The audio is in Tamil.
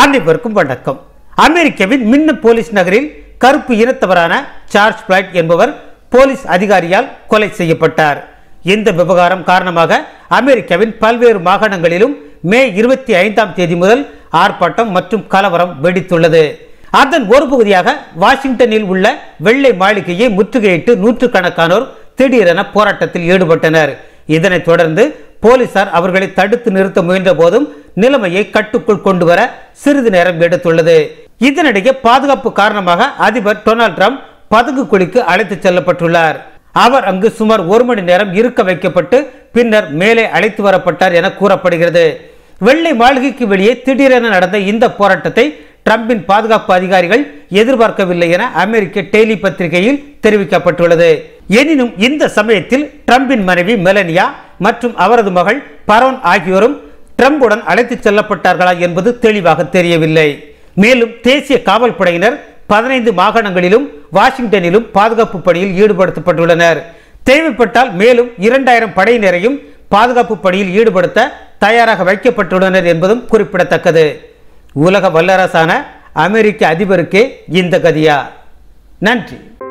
அனைவருக்கும் வணக்கம் அமெரிக்காவின் மின்ன போலீஸ் நகரில் கருப்பு இனத்தவரான சார்ஜ் பிளாட் என்பவர் போலீஸ் அதிகாரியால் கொலை செய்யப்பட்டார் இந்த விவகாரம் காரணமாக அமெரிக்காவின் பல்வேறு மாகாணங்களிலும் மே இருபத்தி ஐந்தாம் தேதி முதல் ஆர்ப்பாட்டம் மற்றும் கலவரம் வெடித்துள்ளது அதன் ஒரு பகுதியாக வாஷிங்டனில் உள்ள வெள்ளை மாளிகையை முற்றுகையிட்டு நூற்றுக்கணக்கானோர் திடீரென போராட்டத்தில் ஈடுபட்டனர் இதனைத் தொடர்ந்து போலீசார் அவர்களை தடுத்து நிறுத்த முயன்ற போதும் நிலைமையை கட்டுக்குள் கொண்டு வர சிறிது நேரம் எடுத்துள்ளது இதனிடையே பாதுகாப்பு காரணமாக அதிபர் டொனால்ட் ட்ரம்ப் பதுங்கு குழிக்கு அழைத்து செல்லப்பட்டுள்ளார் அவர் அங்கு சுமார் ஒரு மணி நேரம் இருக்க வைக்கப்பட்டு பின்னர் மேலே அழைத்து வரப்பட்டார் என கூறப்படுகிறது வெள்ளை மாளிகைக்கு வெளியே திடீரென நடந்த இந்த போராட்டத்தை டிரம்பின் பாதுகாப்பு அதிகாரிகள் எதிர்பார்க்கவில்லை என அமெரிக்க டெய்லி பத்திரிகையில் தெரிவிக்கப்பட்டுள்ளது எனினும் இந்த சமயத்தில் டிரம்பின் மனைவி மெலனியா மற்றும் அவரது மகள் பரோன் ஆகியோரும் ட்ரம்புடன் அழைத்துச் செல்லப்பட்டார்களா என்பது தெளிவாக தெரியவில்லை மேலும் தேசிய காவல் படையினர் பதினைந்து மாகாணங்களிலும் வாஷிங்டனிலும் பாதுகாப்பு பணியில் ஈடுபடுத்தப்பட்டுள்ளனர் தேவைப்பட்டால் மேலும் இரண்டாயிரம் படையினரையும் பாதுகாப்பு பணியில் ஈடுபடுத்த தயாராக வைக்கப்பட்டுள்ளனர் என்பதும் குறிப்பிடத்தக்கது உலக வல்லரசான அமெரிக்க அதிபருக்கே இந்த கதியா நன்றி